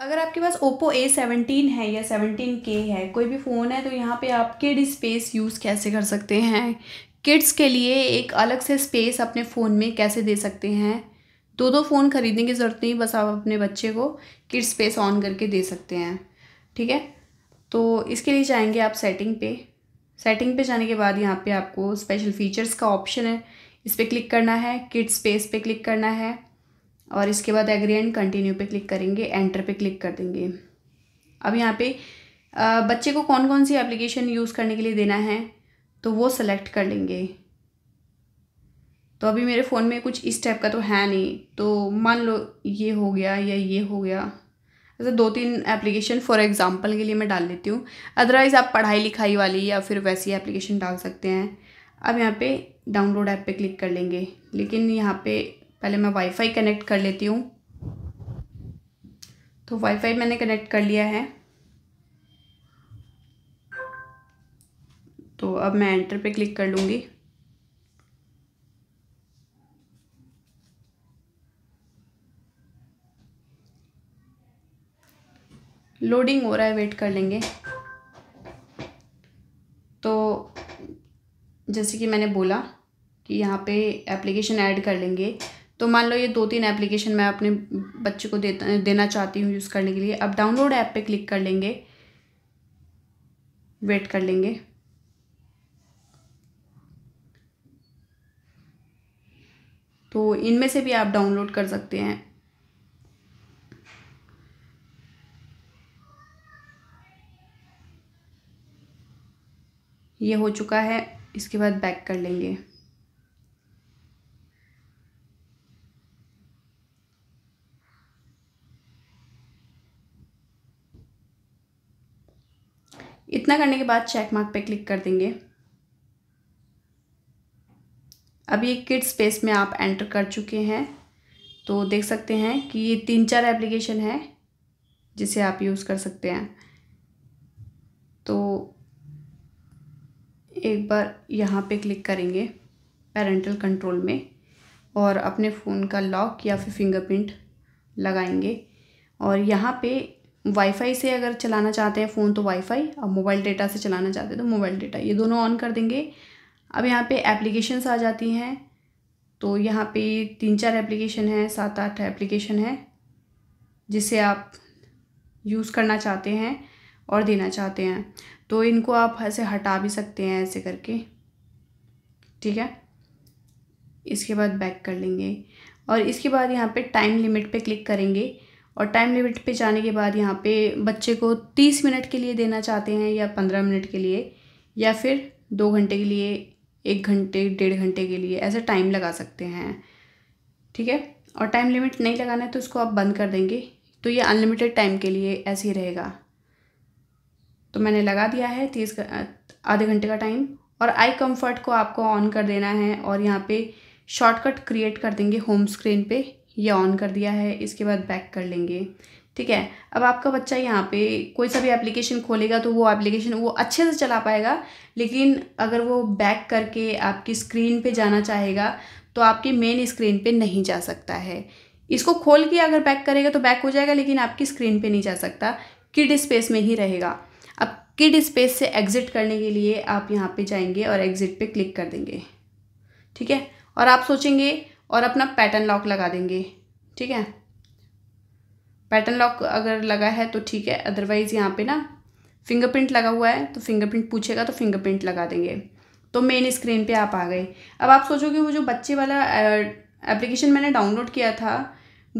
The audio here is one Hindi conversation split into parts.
अगर आपके पास ओप्पो ए सेवनटीन है या सेवनटीन के है कोई भी फ़ोन है तो यहाँ पे आप किड स्पेस यूज़ कैसे कर सकते हैं किड्स के लिए एक अलग से स्पेस अपने फ़ोन में कैसे दे सकते हैं दो दो फ़ोन ख़रीदने की ज़रूरत नहीं बस आप अपने बच्चे को किड स्पेस ऑन करके दे सकते हैं ठीक है तो इसके लिए जाएंगे आप सेटिंग पे सेटिंग पे जाने के बाद यहाँ पे आपको स्पेशल फीचर्स का ऑप्शन है इस पर क्लिक करना है किड स्पेस पे क्लिक करना है और इसके बाद एग्री एंड कंटिन्यू पे क्लिक करेंगे एंटर पे क्लिक कर देंगे अब यहाँ पे बच्चे को कौन कौन सी एप्लीकेशन यूज़ करने के लिए देना है तो वो सेलेक्ट कर लेंगे तो अभी मेरे फ़ोन में कुछ इस टाइप का तो है नहीं तो मान लो ये हो गया या ये हो गया ऐसे दो तीन एप्लीकेशन फॉर एग्ज़ाम्पल के लिए मैं डाल लेती हूँ अदरवाइज़ आप पढ़ाई लिखाई वाली या फिर वैसी एप्लीकेशन डाल सकते हैं अब यहाँ पे डाउनलोड ऐप पे क्लिक कर लेंगे लेकिन यहाँ पे पहले मैं वाईफाई कनेक्ट कर लेती हूँ तो वाईफाई मैंने कनेक्ट कर लिया है तो अब मैं एंटर पे क्लिक कर लूँगी लोडिंग हो रहा है वेट कर लेंगे तो जैसे कि मैंने बोला कि यहाँ पे एप्लीकेशन ऐड कर लेंगे तो मान लो ये दो तीन एप्लीकेशन मैं अपने बच्चे को दे, देना चाहती हूँ यूज़ करने के लिए अब डाउनलोड ऐप पे क्लिक कर लेंगे वेट कर लेंगे तो इनमें से भी आप डाउनलोड कर सकते हैं ये हो चुका है इसके बाद बैक कर लेंगे इतना करने के बाद चेक मार्क पे क्लिक कर देंगे अब ये किड स्पेस में आप एंटर कर चुके हैं तो देख सकते हैं कि ये तीन चार एप्लीकेशन है जिसे आप यूज़ कर सकते हैं तो एक बार यहाँ पे क्लिक करेंगे पेरेंटल कंट्रोल में और अपने फ़ोन का लॉक या फिर फिंगरप्रिंट लगाएंगे और यहाँ पे वाईफाई से अगर चलाना चाहते हैं फ़ोन तो वाईफाई और मोबाइल डेटा से चलाना चाहते हैं तो मोबाइल डेटा ये दोनों ऑन कर देंगे अब यहाँ पे एप्लीकेशंस आ जाती हैं तो यहाँ पे तीन चार एप्लीकेशन हैं सात आठ एप्लीकेशन है जिसे आप यूज़ करना चाहते हैं और देना चाहते हैं तो इनको आप ऐसे हटा भी सकते हैं ऐसे करके ठीक है इसके बाद बैक कर लेंगे और इसके बाद यहाँ पे टाइम लिमिट पे क्लिक करेंगे और टाइम लिमिट पे जाने के बाद यहाँ पे बच्चे को तीस मिनट के लिए देना चाहते हैं या पंद्रह मिनट के लिए या फिर दो घंटे के लिए एक घंटे डेढ़ घंटे के लिए ऐसा टाइम लगा सकते हैं ठीक है और टाइम लिमिट नहीं लगाना है तो उसको आप बंद कर देंगे तो ये अनलिमिटेड टाइम के लिए ऐसे ही रहेगा तो मैंने लगा दिया है तीस आधे घंटे का टाइम और आई कंफर्ट को आपको ऑन कर देना है और यहाँ पे शॉर्टकट क्रिएट कर देंगे होम स्क्रीन पे ये ऑन कर दिया है इसके बाद बैक कर लेंगे ठीक है अब आपका बच्चा यहाँ पे कोई सा भी एप्लीकेशन खोलेगा तो वो एप्लीकेशन वो अच्छे से चला पाएगा लेकिन अगर वो बैक करके आपकी स्क्रीन पे जाना चाहेगा तो आपकी मेन स्क्रीन पे नहीं जा सकता है इसको खोल के अगर बैक करेगा तो बैक हो जाएगा लेकिन आपकी स्क्रीन पे नहीं जा सकता किड स्पेस में ही रहेगा अब किड स्पेस से एग्ज़िट करने के लिए आप यहाँ पर जाएंगे और एग्ज़िट पर क्लिक कर देंगे ठीक है और आप सोचेंगे और अपना पैटर्न लॉक लगा देंगे ठीक है पैटर्न लॉक अगर लगा है तो ठीक है अदरवाइज़ यहाँ पे ना फिंगरप्रिंट लगा हुआ है तो फिंगरप्रिंट पूछेगा तो फिंगरप्रिंट लगा देंगे तो मेन स्क्रीन पे आप आ गए अब आप सोचोगे वो जो बच्चे वाला एप्लीकेशन मैंने डाउनलोड किया था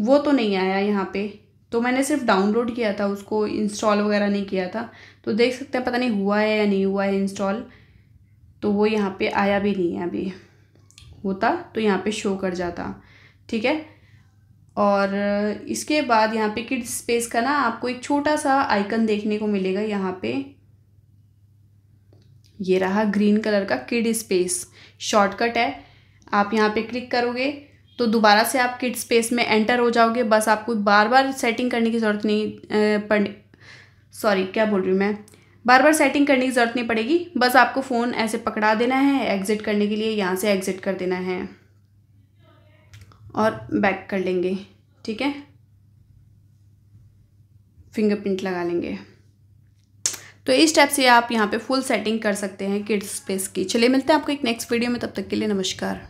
वो तो नहीं आया यहाँ पे तो मैंने सिर्फ डाउनलोड किया था उसको इंस्टॉल वगैरह नहीं किया था तो देख सकते हैं पता नहीं हुआ है या नहीं हुआ है इंस्टॉल तो वो यहाँ पर आया भी नहीं है अभी होता तो यहाँ पे शो कर जाता ठीक है और इसके बाद यहाँ पे किड स्पेस का ना आपको एक छोटा सा आइकन देखने को मिलेगा यहाँ पे ये रहा ग्रीन कलर का किड स्पेस शॉर्टकट है आप यहाँ पे क्लिक करोगे तो दोबारा से आप किड स्पेस में एंटर हो जाओगे बस आपको बार बार सेटिंग करने की ज़रूरत नहीं पड़ सॉरी क्या बोल रही हूँ मैं बार बार सेटिंग करने की ज़रूरत नहीं पड़ेगी बस आपको फ़ोन ऐसे पकड़ा देना है एग्ज़िट करने के लिए यहाँ से एग्ज़िट कर देना है और बैक कर लेंगे ठीक है फिंगरप्रिंट लगा लेंगे तो इस टाइप से आप यहाँ पे फुल सेटिंग कर सकते हैं किड्स स्पेस की चलिए मिलते हैं आपको एक नेक्स्ट वीडियो में तब तक के लिए नमस्कार